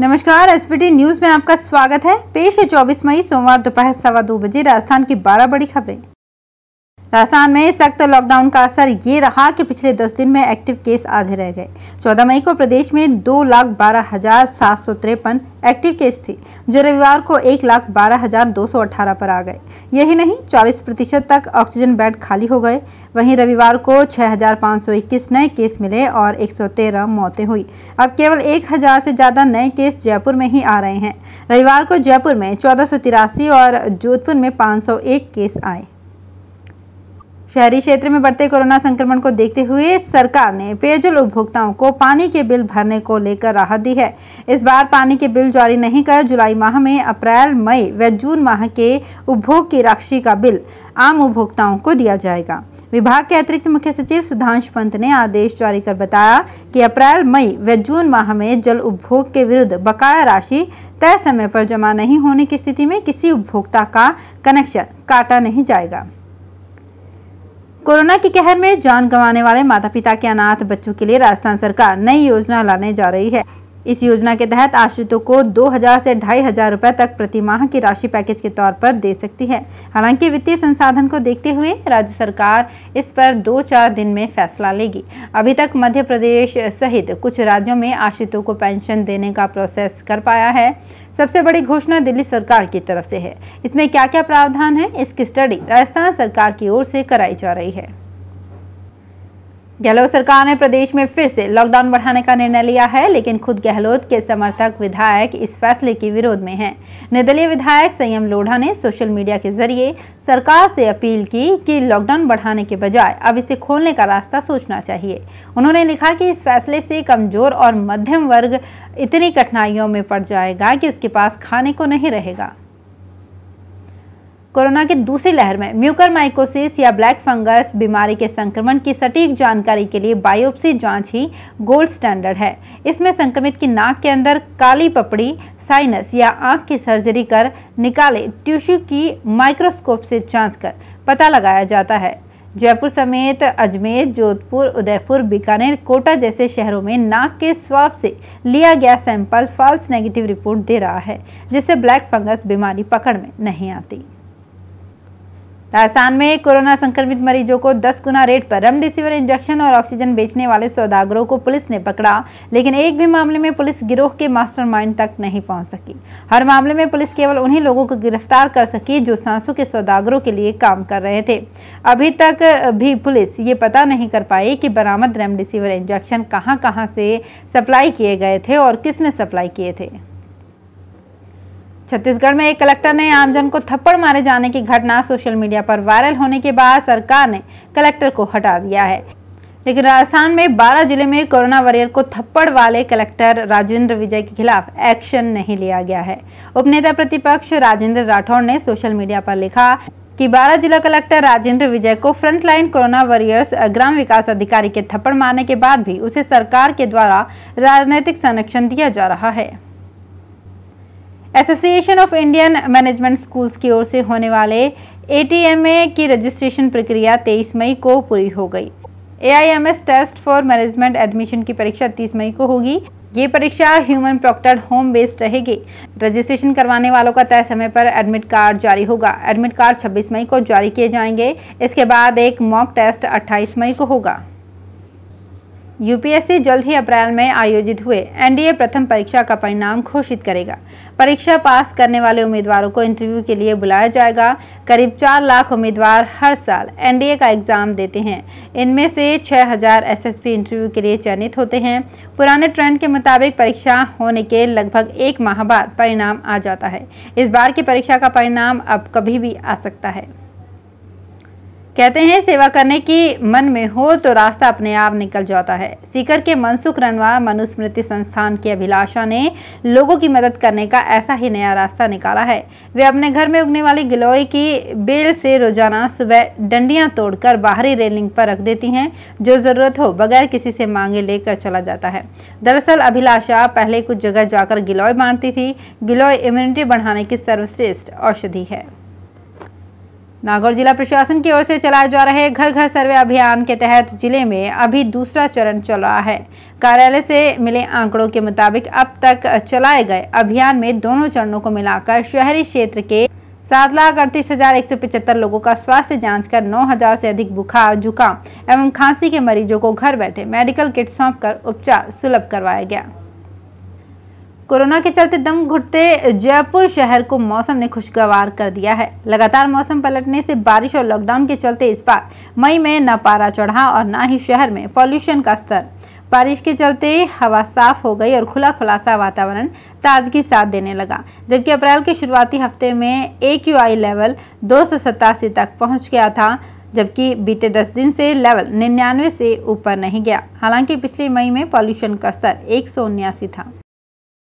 नमस्कार SPT news में आपका स्वागत है पेश है 24 मई सोमवार दोपहर सवा दो बजे राजस्थान की बारह बड़ी खबरें राजस्थान में सख्त लॉकडाउन का असर ये रहा कि पिछले दस दिन में एक्टिव केस आधे रह गए चौदह मई को प्रदेश में दो लाख बारह हजार सात सौ तिरपन एक्टिव केस थे जो रविवार को एक लाख बारह हजार दो सौ अठारह पर आ गए यही नहीं चालीस प्रतिशत तक ऑक्सीजन बेड खाली हो गए वहीं रविवार को छः हजार पाँच सौ इक्कीस नए केस मिले और एक सौ तेरह मौतें हुई अब केवल एक हजार से ज़्यादा नए केस जयपुर में ही आ रहे हैं रविवार को जयपुर में चौदह सौ तिरासी और जोधपुर में पाँच सौ एक केस आए शहरी क्षेत्र में बढ़ते कोरोना संक्रमण को देखते हुए सरकार ने पेयजल उपभोक्ताओं को पानी के बिल भरने को लेकर राहत दी है इस बार पानी के बिल जारी नहीं कर जुलाई माह में अप्रैल मई व जून माह के उपभोग की राशि का बिल आम उपभोक्ताओं को दिया जाएगा विभाग के अतिरिक्त मुख्य सचिव सुधांश पंत ने आदेश जारी कर बताया कि अप्रैल मई व जून माह में जल उपभोग के विरुद्ध बकाया राशि तय समय पर जमा नहीं होने की स्थिति में किसी उपभोक्ता का कनेक्शन काटा नहीं जाएगा कोरोना के कहर में जान गंवाने वाले माता पिता के अनाथ बच्चों के लिए राजस्थान सरकार नई योजना लाने जा रही है इस योजना के तहत आश्रितों को 2000 से ढाई हजार रुपए तक प्रति माह की राशि पैकेज के तौर पर दे सकती है हालांकि वित्तीय संसाधन को देखते हुए राज्य सरकार इस पर दो चार दिन में फैसला लेगी अभी तक मध्य प्रदेश सहित कुछ राज्यों में आश्रितों को पेंशन देने का प्रोसेस कर पाया है सबसे बड़ी घोषणा दिल्ली सरकार की तरफ से है इसमें क्या क्या प्रावधान है इसकी स्टडी राजस्थान सरकार की ओर से कराई जा रही है गहलोत सरकार ने प्रदेश में फिर से लॉकडाउन बढ़ाने का निर्णय लिया है लेकिन खुद गहलोत के समर्थक विधायक इस फैसले के विरोध में हैं। निर्दलीय विधायक संयम लोढ़ा ने सोशल मीडिया के जरिए सरकार से अपील की कि लॉकडाउन बढ़ाने के बजाय अब इसे खोलने का रास्ता सोचना चाहिए उन्होंने लिखा कि इस फैसले से कमजोर और मध्यम वर्ग इतनी कठिनाइयों में पड़ जाएगा कि उसके पास खाने को नहीं रहेगा कोरोना के दूसरी लहर में म्यूकर माइकोसिस या ब्लैक फंगस बीमारी के संक्रमण की सटीक जानकारी के लिए बायोप्सी जांच ही गोल्ड स्टैंडर्ड है इसमें संक्रमित की नाक के अंदर काली पपड़ी साइनस या आंख की सर्जरी कर निकाले टिश्यू की माइक्रोस्कोप से जांच कर पता लगाया जाता है जयपुर समेत अजमेर जोधपुर उदयपुर बीकानेर कोटा जैसे शहरों में नाक के स्वाब से लिया गया सैंपल फॉल्स नेगेटिव रिपोर्ट दे रहा है जिससे ब्लैक फंगस बीमारी पकड़ में नहीं आती राजस्थान में कोरोना संक्रमित मरीजों को 10 गुना रेट पर रेमडेसिविर इंजेक्शन और ऑक्सीजन बेचने वाले सौदागरों को पुलिस ने पकड़ा लेकिन एक भी मामले में पुलिस गिरोह के मास्टरमाइंड तक नहीं पहुंच सकी हर मामले में पुलिस केवल उन्हीं लोगों को गिरफ्तार कर सकी जो सांसों के सौदागरों के लिए काम कर रहे थे अभी तक भी पुलिस ये पता नहीं कर पाई कि बरामद रेमडेसिविर इंजेक्शन कहाँ कहाँ से सप्लाई किए गए थे और किसने सप्लाई किए थे छत्तीसगढ़ में एक कलेक्टर ने आमजन को थप्पड़ मारे जाने की घटना सोशल मीडिया पर वायरल होने के बाद सरकार ने कलेक्टर को हटा दिया है लेकिन राजस्थान में 12 जिले में कोरोना वॉरियर को थप्पड़ वाले कलेक्टर राजेंद्र विजय के खिलाफ एक्शन नहीं लिया गया है उपनेता प्रतिपक्ष राजेंद्र राठौड़ ने सोशल मीडिया पर लिखा कि 12 जिला कलेक्टर राजेंद्र विजय को फ्रंटलाइन कोरोना वॉरियर्स ग्राम विकास अधिकारी के थप्पड़ मारने के बाद भी उसे सरकार के द्वारा राजनीतिक संरक्षण दिया जा रहा है Association of Indian Management Schools की ओर से होने वाले ए की रजिस्ट्रेशन प्रक्रिया 23 मई को पूरी हो गई A test for management admission की परीक्षा 30 मई को होगी ये परीक्षा ह्यूमन प्रोक्टर्ड होम बेस्ड रहेगी रजिस्ट्रेशन करवाने वालों का तय समय पर एडमिट कार्ड जारी होगा एडमिट कार्ड 26 मई को जारी किए जाएंगे इसके बाद एक मॉक टेस्ट 28 मई को होगा यूपीएससी जल्द ही अप्रैल में आयोजित हुए एनडीए प्रथम परीक्षा का परिणाम घोषित करेगा परीक्षा पास करने वाले उम्मीदवारों को इंटरव्यू के लिए बुलाया जाएगा करीब चार लाख उम्मीदवार हर साल एनडीए का एग्जाम देते हैं इनमें से छः हजार एस इंटरव्यू के लिए चयनित होते हैं पुराने ट्रेंड के मुताबिक परीक्षा होने के लगभग एक माह बाद परिणाम आ जाता है इस बार की परीक्षा का परिणाम अब कभी भी आ सकता है कहते हैं सेवा करने की मन में हो तो रास्ता अपने आप निकल जाता है सीकर के मनसुख रनवा मनुस्मृति संस्थान की अभिलाषा ने लोगों की मदद करने का ऐसा ही नया रास्ता निकाला है वे अपने घर में उगने वाली गिलोय की बेल से रोजाना सुबह डंडियां तोड़कर बाहरी रेलिंग पर रख देती हैं जो ज़रूरत हो बगैर किसी से मांगे लेकर चला जाता है दरअसल अभिलाषा पहले कुछ जगह जाकर गिलोय बांटती थी गिलोय इम्यूनिटी बढ़ाने की सर्वश्रेष्ठ औषधि है नागौर जिला प्रशासन की ओर से चलाए जा रहे घर घर सर्वे अभियान के तहत जिले में अभी दूसरा चरण चल रहा है कार्यालय से मिले आंकड़ों के मुताबिक अब तक चलाए गए अभियान में दोनों चरणों को मिलाकर शहरी क्षेत्र के सात लाख अड़तीस हजार एक सौ पिचहत्तर लोगों का स्वास्थ्य जांच कर नौ हजार से अधिक बुखार जुकाम एवं खांसी के मरीजों को घर बैठे मेडिकल किट कर उपचार सुलभ करवाया गया कोरोना के चलते दम घुटते जयपुर शहर को मौसम ने खुशगवार कर दिया है लगातार मौसम पलटने से बारिश और लॉकडाउन के चलते इस बार मई में न पारा चढ़ा और न ही शहर में पॉल्यूशन का स्तर बारिश के चलते हवा साफ हो गई और खुला खुलासा वातावरण ताजगी साथ देने लगा जबकि अप्रैल के शुरुआती हफ्ते में ए लेवल दो तक पहुँच गया था जबकि बीते 10 दिन से लेवल निन्यानवे से ऊपर नहीं गया हालांकि पिछले मई में पॉल्यूशन का स्तर एक था